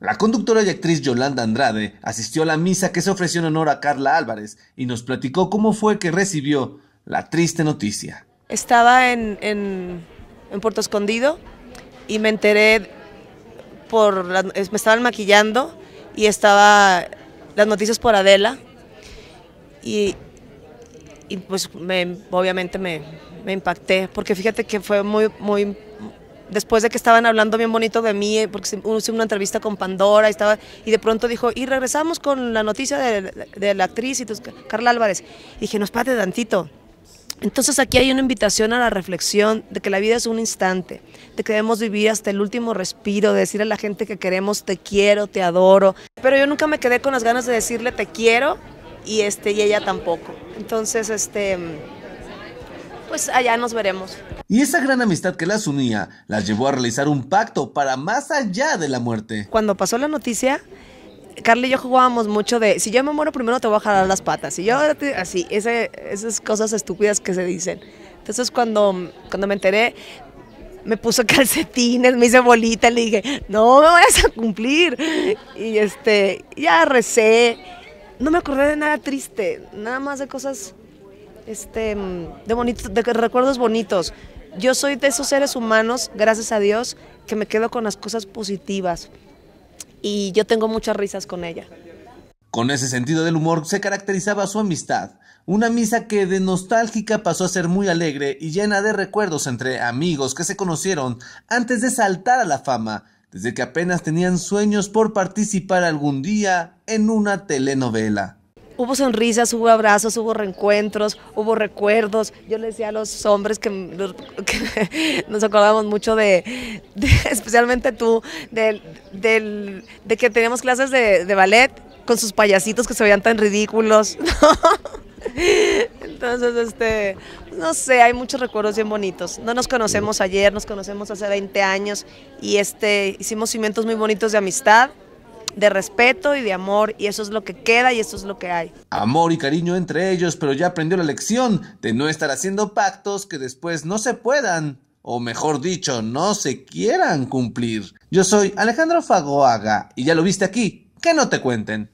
La conductora y actriz Yolanda Andrade asistió a la misa que se ofreció en honor a Carla Álvarez y nos platicó cómo fue que recibió la triste noticia. Estaba en, Puerto Escondido y me enteré por... me estaban maquillando y estaba las noticias por Adela y, pues obviamente me, me impacté porque fíjate que fue muy, muy después de que estaban hablando bien bonito de mí, eh, porque hice una entrevista con Pandora y, estaba, y de pronto dijo, y regresamos con la noticia de, la actriz y Carla Álvarez. Y dije, no, pate tantito. Entonces aquí hay una invitación a la reflexión de que la vida es un instante, de que debemos vivir hasta el último respiro, de decirle a la gente que queremos te quiero, te adoro. Pero yo nunca me quedé con las ganas de decirle te quiero y este y ella tampoco. Entonces este pues allá nos veremos. Y esa gran amistad que las unía las llevó a realizar un pacto para más allá de la muerte. Cuando pasó la noticia, Carly y yo jugábamos mucho de, si yo me muero primero te voy a jalar las patas, y yo así, esas cosas estúpidas que se dicen. Entonces cuando, cuando me enteré, me puso calcetines, me hice bolita, le dije, no me vayas a cumplir. Y este, ya recé, no me acordé de nada triste, nada más de cosas, este, de, bonitos, de recuerdos bonitos. Yo soy de esos seres humanos, gracias a Dios, que me quedo con las cosas positivas y yo tengo muchas risas con ella. Con ese sentido del humor se caracterizaba su amistad, una misa que de nostálgica pasó a ser muy alegre y llena de recuerdos entre amigos que se conocieron antes de saltar a la fama, desde que apenas tenían sueños por participar algún día en una telenovela hubo sonrisas, hubo abrazos, hubo reencuentros, hubo recuerdos. Yo les decía a los hombres que, nos acordamos mucho de, especialmente tú, de, que teníamos clases de, ballet con sus payasitos que se veían tan ridículos. Entonces, este, no sé, hay muchos recuerdos bien bonitos. No nos conocemos ayer, nos conocemos hace 20 años y este, hicimos cimientos muy bonitos de amistad de respeto y de amor y eso es lo que queda y eso es lo que hay. Amor y cariño entre ellos, pero ya aprendió la lección de no estar haciendo pactos que después no se puedan o mejor dicho, no se quieran cumplir. Yo soy Alejandro Fagoaga y ya lo viste aquí, que no te cuenten.